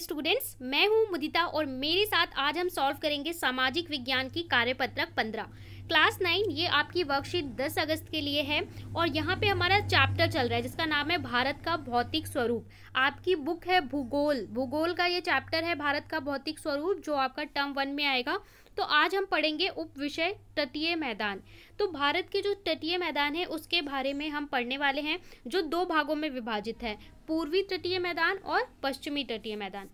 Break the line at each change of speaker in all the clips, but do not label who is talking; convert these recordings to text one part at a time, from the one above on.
students मैं हूं मुदिता और मेरे साथ आज हम सॉल्व करेंगे सामाजिक विज्ञान की कार्यपत्रक पंद्रह क्लास नाइन ये आपकी वर्कशीट दस अगस्त के लिए है और यहाँ पे हमारा चैप्टर चल रहा है जिसका नाम है भारत का भौतिक स्वरूप आपकी बुक है भूगोल भूगोल का ये चैप्टर है भारत का भौतिक स्वरूप जो आपका टर्म वन में आएगा तो आज हम पढ़ेंगे उप विषय तटीय मैदान तो भारत के जो तटीय मैदान है उसके बारे में हम पढ़ने वाले हैं जो दो भागों में विभाजित है पूर्वी तटीय मैदान और पश्चिमी तटीय मैदान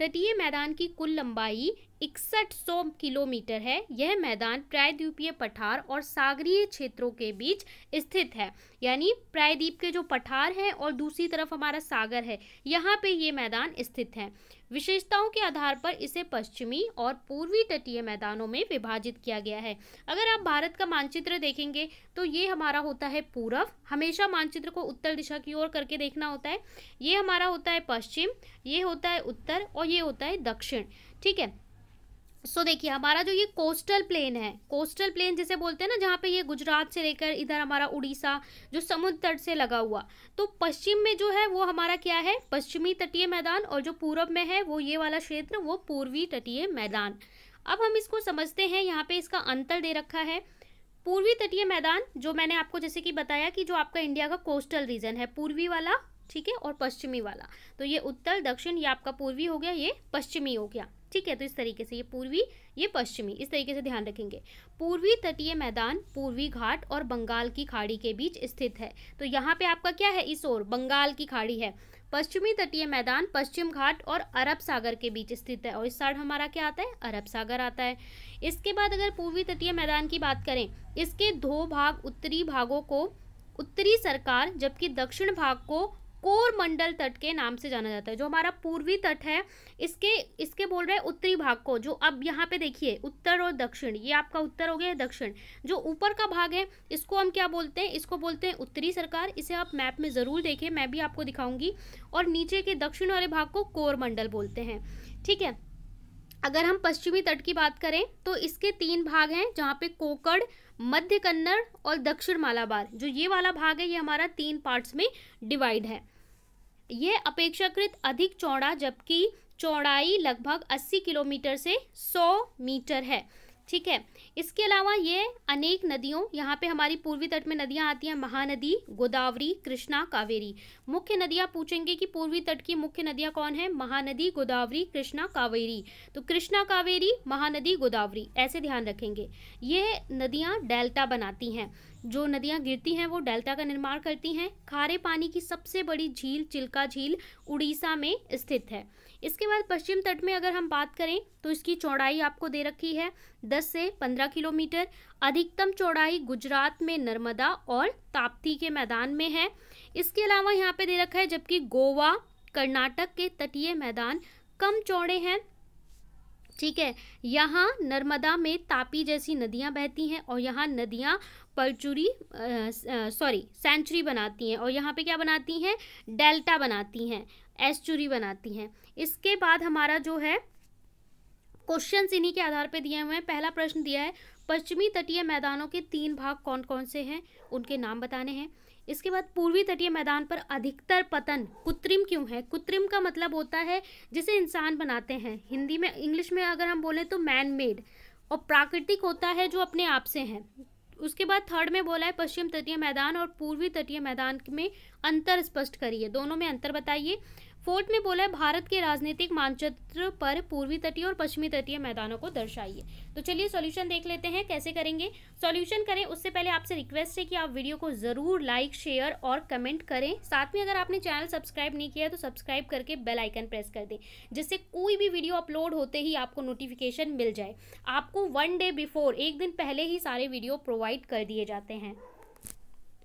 तटीय मैदान की कुल लंबाई इकसठ सौ किलोमीटर है यह मैदान प्रायद्वीपीय पठार और सागरीय क्षेत्रों के बीच स्थित है यानी प्रायद्वीप के जो पठार हैं और दूसरी तरफ हमारा सागर है यहाँ पे ये मैदान स्थित है विशेषताओं के आधार पर इसे पश्चिमी और पूर्वी तटीय मैदानों में विभाजित किया गया है अगर आप भारत का मानचित्र देखेंगे तो ये हमारा होता है पूरब हमेशा मानचित्र को उत्तर दिशा की ओर करके देखना होता है ये हमारा होता है पश्चिम ये होता है उत्तर और ये होता है दक्षिण ठीक है सो so, देखिए हमारा जो ये कोस्टल प्लेन है कोस्टल प्लेन जिसे बोलते हैं ना जहाँ पे ये गुजरात से लेकर इधर हमारा उड़ीसा जो समुद्र तट से लगा हुआ तो पश्चिम में जो है वो हमारा क्या है पश्चिमी तटीय मैदान और जो पूरब में है वो ये वाला क्षेत्र वो पूर्वी तटीय मैदान अब हम इसको समझते हैं यहाँ पे इसका अंतर दे रखा है पूर्वी तटीय मैदान जो मैंने आपको जैसे कि बताया कि जो आपका इंडिया का कोस्टल रीजन है पूर्वी वाला ठीक है और पश्चिमी वाला तो ये उत्तर दक्षिण ये आपका पूर्वी हो गया ये पश्चिमी हो गया ठीक है तो इस तरीके से ये पूर्वी ये पश्चिमी इस तरीके से ध्यान रखेंगे पूर्वी तटीय मैदान पूर्वी घाट और बंगाल की खाड़ी के बीच स्थित है तो यहाँ पे आपका क्या है इस ओर बंगाल की खाड़ी है पश्चिमी तटीय मैदान पश्चिम घाट और अरब सागर के बीच स्थित है और इस साइड हमारा क्या आता है अरब सागर आता है इसके बाद अगर पूर्वी तटीय मैदान की बात करें इसके दो भाग उत्तरी भागों को उत्तरी सरकार जबकि दक्षिण भाग को कोरमंडल तट के नाम से जाना जाता है जो हमारा पूर्वी तट है इसके इसके बोल रहे हैं उत्तरी भाग को जो अब यहाँ पे देखिए उत्तर और दक्षिण ये आपका उत्तर हो गया दक्षिण जो ऊपर का भाग है इसको हम क्या बोलते हैं इसको बोलते हैं उत्तरी सरकार इसे आप मैप में ज़रूर देखें मैं भी आपको दिखाऊंगी और नीचे के दक्षिण वाले भाग को कोरमंडल बोलते हैं ठीक है अगर हम पश्चिमी तट की बात करें तो इसके तीन भाग हैं जहाँ पे कोकड़ मध्य कन्नड़ और दक्षिण मालाबार जो ये वाला भाग है ये हमारा तीन पार्ट्स में डिवाइड है ये अपेक्षाकृत अधिक चौड़ा जबकि चौड़ाई लगभग 80 किलोमीटर से 100 मीटर है ठीक है इसके अलावा ये अनेक नदियों यहाँ पे हमारी पूर्वी तट में नदियाँ आती हैं महानदी गोदावरी कृष्णा कावेरी मुख्य नदियाँ पूछेंगे कि पूर्वी तट की मुख्य नदियाँ कौन है महानदी गोदावरी कृष्णा कावेरी तो कृष्णा कावेरी महानदी गोदावरी ऐसे ध्यान रखेंगे ये नदियाँ डेल्टा बनाती हैं जो नदियां गिरती हैं वो डेल्टा का निर्माण करती हैं खारे पानी की सबसे बड़ी झील चिल्का झील उड़ीसा में स्थित है इसके बाद पश्चिम तट में अगर हम बात करें तो इसकी चौड़ाई आपको दे रखी है 10 से 15 किलोमीटर अधिकतम चौड़ाई गुजरात में नर्मदा और ताप्ती के मैदान में है इसके अलावा यहाँ पे दे रखा है जबकि गोवा कर्नाटक के तटीय मैदान कम चौड़े हैं ठीक है यहाँ नर्मदा में तापी जैसी नदियाँ बहती हैं और यहाँ नदियाँ पलचुरी सॉरी सेंचुरी बनाती हैं और यहाँ पे क्या बनाती हैं डेल्टा बनाती हैं एस्चुरी बनाती हैं इसके बाद हमारा जो है क्वेश्चन इन्हीं के आधार पर दिए हुए हैं पहला प्रश्न दिया है पश्चिमी तटीय मैदानों के तीन भाग कौन कौन से हैं उनके नाम बताने हैं इसके बाद पूर्वी तटीय मैदान पर अधिकतर पतन कृत्रिम क्यों है कृत्रिम का मतलब होता है जिसे इंसान बनाते हैं हिंदी में इंग्लिश में अगर हम बोलें तो मैन मेड और प्राकृतिक होता है जो अपने आप से हैं उसके बाद थर्ड में बोला है पश्चिम तटीय मैदान और पूर्वी तटीय मैदान में अंतर स्पष्ट करिए दोनों में अंतर बताइए फोर्ट में बोला है भारत के राजनीतिक मानचित्र पर पूर्वी तटीय और पश्चिमी तटीय मैदानों को दर्शाइए तो चलिए सॉल्यूशन देख लेते हैं कैसे करेंगे सॉल्यूशन करें उससे पहले आपसे रिक्वेस्ट है कि आप वीडियो को ज़रूर लाइक शेयर और कमेंट करें साथ में अगर आपने चैनल सब्सक्राइब नहीं किया तो सब्सक्राइब करके बेल आइकन प्रेस कर दें जिससे कोई भी वीडियो अपलोड होते ही आपको नोटिफिकेशन मिल जाए आपको वन डे बिफोर एक दिन पहले ही सारे वीडियो प्रोवाइड कर दिए जाते हैं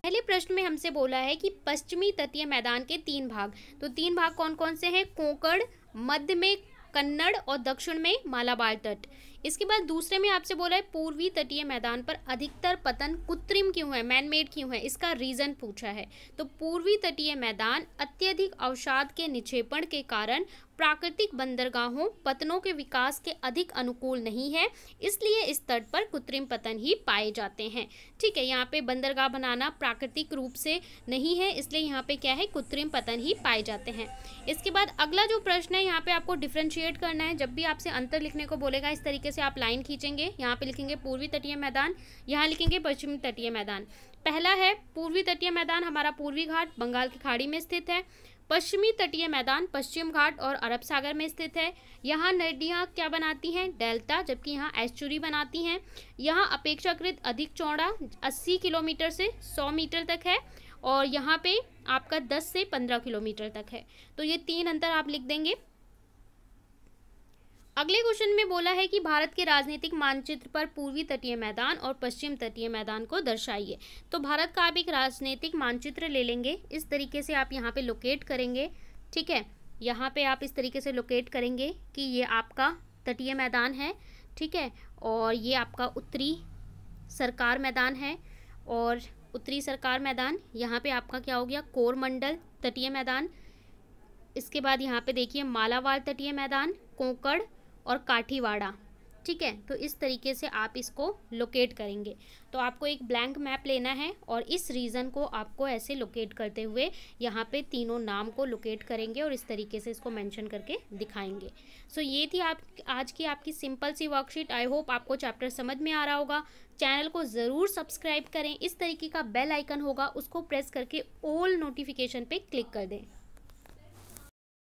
पहले प्रश्न में हमसे बोला है कि पश्चिमी तटीय मैदान के तीन भाग तो तीन भाग कौन कौन से हैं कोंकण मध्य में कन्नड़ और दक्षिण में मालाबार तट इसके बाद दूसरे में आपसे बोला है पूर्वी तटीय मैदान पर अधिकतर पतन कृत्रिम क्यों है मैनमेड क्यों है इसका रीजन पूछा है तो पूर्वी तटीय मैदान अत्यधिक अवसाद के निक्षेपण के कारण प्राकृतिक बंदरगाहों पतनों के विकास के अधिक अनुकूल नहीं है इसलिए इस तट पर कृत्रिम पतन ही पाए जाते हैं ठीक है यहाँ पे बंदरगाह बनाना प्राकृतिक रूप से नहीं है इसलिए यहाँ पे क्या है कृत्रिम पतन ही पाए जाते हैं इसके बाद अगला जो प्रश्न है यहाँ पे आपको डिफ्रेंशिएट करना है जब भी आपसे अंतर लिखने को बोलेगा इस तरीके से आप लाइन खींचेंगे यहाँ पे लिखेंगे पूर्वी तटीय मैदान यहाँ लिखेंगे पश्चिमी तटीय मैदान पहला है पूर्वी तटीय मैदान हमारा पूर्वी घाट बंगाल की खाड़ी में स्थित है पश्चिमी तटीय मैदान पश्चिम घाट और अरब सागर में स्थित है यहाँ नदियाँ क्या बनाती हैं डेल्टा जबकि यहाँ एस्चुरी बनाती हैं यहाँ अपेक्षाकृत अधिक चौड़ा 80 किलोमीटर से 100 मीटर तक है और यहाँ पे आपका 10 से 15 किलोमीटर तक है तो ये तीन अंतर आप लिख देंगे अगले क्वेश्चन में बोला है कि भारत के राजनीतिक मानचित्र पर पूर्वी तटीय मैदान और पश्चिम तटीय मैदान को दर्शाइए तो भारत का आप एक राजनीतिक मानचित्र ले लेंगे इस तरीके से आप यहाँ पे लोकेट करेंगे ठीक है यहाँ पे आप इस तरीके से लोकेट करेंगे कि ये आपका तटीय मैदान है ठीक है और ये आपका उत्तरी सरकार मैदान है और उत्तरी सरकार मैदान यहाँ पर आपका क्या हो गया कोर मंडल तटीय मैदान इसके बाद यहाँ पे देखिए मालावाल तटीय मैदान कोंकड़ और काठीवाड़ा ठीक है तो इस तरीके से आप इसको लोकेट करेंगे तो आपको एक ब्लैंक मैप लेना है और इस रीज़न को आपको ऐसे लोकेट करते हुए यहाँ पे तीनों नाम को लोकेट करेंगे और इस तरीके से इसको मेंशन करके दिखाएंगे सो so, ये थी आप आज की आपकी सिंपल सी वर्कशीट आई होप आपको चैप्टर समझ में आ रहा होगा चैनल को ज़रूर सब्सक्राइब करें इस तरीके का बेल आइकन होगा उसको प्रेस करके ऑल नोटिफिकेशन पर क्लिक कर दें